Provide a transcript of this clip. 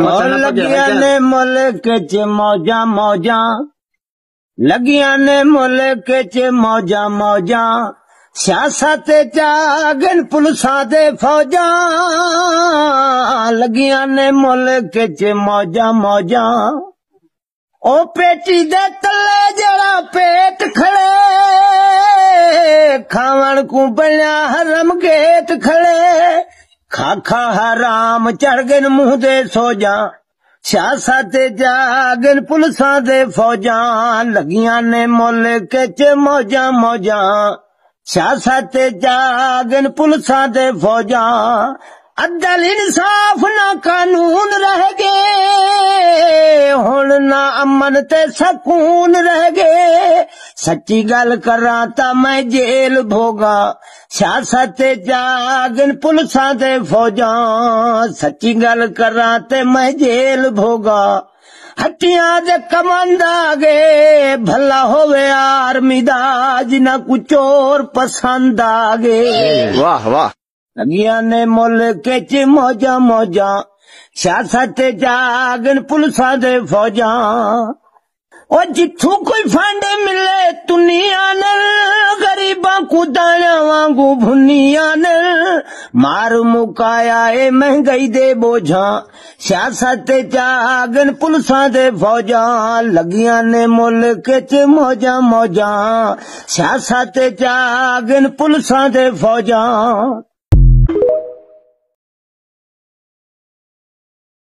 लगिया ने मुल्क च मौजा मौजा लगिया ने मुल्क च मौजा मौजा सियासत चागन पुलिसा दे फौजा लगिया ने मुल्क च मौजा मौजा ओ पेटी दे तले जरा पेट खड़े खावण को बना हरम गेट खड़े ਖਾਖਾ ਹਰਾਮ ਚੜ ਗਏ ਮੂੰਹ ਦੇ ਸੋਜਾਂ ਸਿਆਸਾ ਤੇ ਜਾਗਨ ਪੁਲਸਾਂ ਦੇ ਫੌਜਾਂ ਲੱਗੀਆਂ ਨੇ ਮੁਲਕ ਚ ਮੌਜਾਂ ਮੌਜਾਂ ਸਿਆਸਾ ਤੇ ਜਾਗਨ ਪੁਲਸਾਂ ਦੇ ਫੌਜਾਂ ਅਦਲ ਇਨਸਾਫ ਨਾ ਕਾਨੂੰਨ ਰਹਿ ਗਏ अपना अमन ते सकून रह गए सच्ची गल करा ता मैं जेल भोगा सियासत जागन पुलिसा ते फौजा सच्ची गल करा ते मैं जेल भोगा हटिया दे कमांदा गे भला होवे आर्मी दा जिना कुछ और पसंद आ गे वाह वाह लगिया ने मुल के च मौजा मौजा ਸਿਆਸਤ ਤੇ ਜਾਗਣ ਪੁਲਸਾਂ ਦੇ ਫੌਜਾਂ ਉਹ ਜਿੱਥੋਂ ਕੋਈ ਫੰਡ ਮਿਲੇ ਦੁਨੀਆ ਨਾਲ ਗਰੀਬਾਂ ਕੋ ਦਾਣਾ ਵਾਂਗੂ ਭੁੰਨੀਆਂ ਨਾਲ ਮਾਰ ਮੁਕਾਇਆ ਏ ਮਹਿੰਗਾਈ ਦੇ ਬੋਝਾਂ ਸਿਆਸਤ ਤੇ ਜਾਗਣ ਪੁਲਸਾਂ ਦੇ ਫੌਜਾਂ ਲੱਗੀਆਂ ਨੇ ਮੁਲਕ ਚ ਮੌਜਾਂ ਮੌਜਾਂ ਸਿਆਸਤ ਤੇ ਜਾਗਣ ਪੁਲਸਾਂ ਦੇ ਫੌਜਾਂ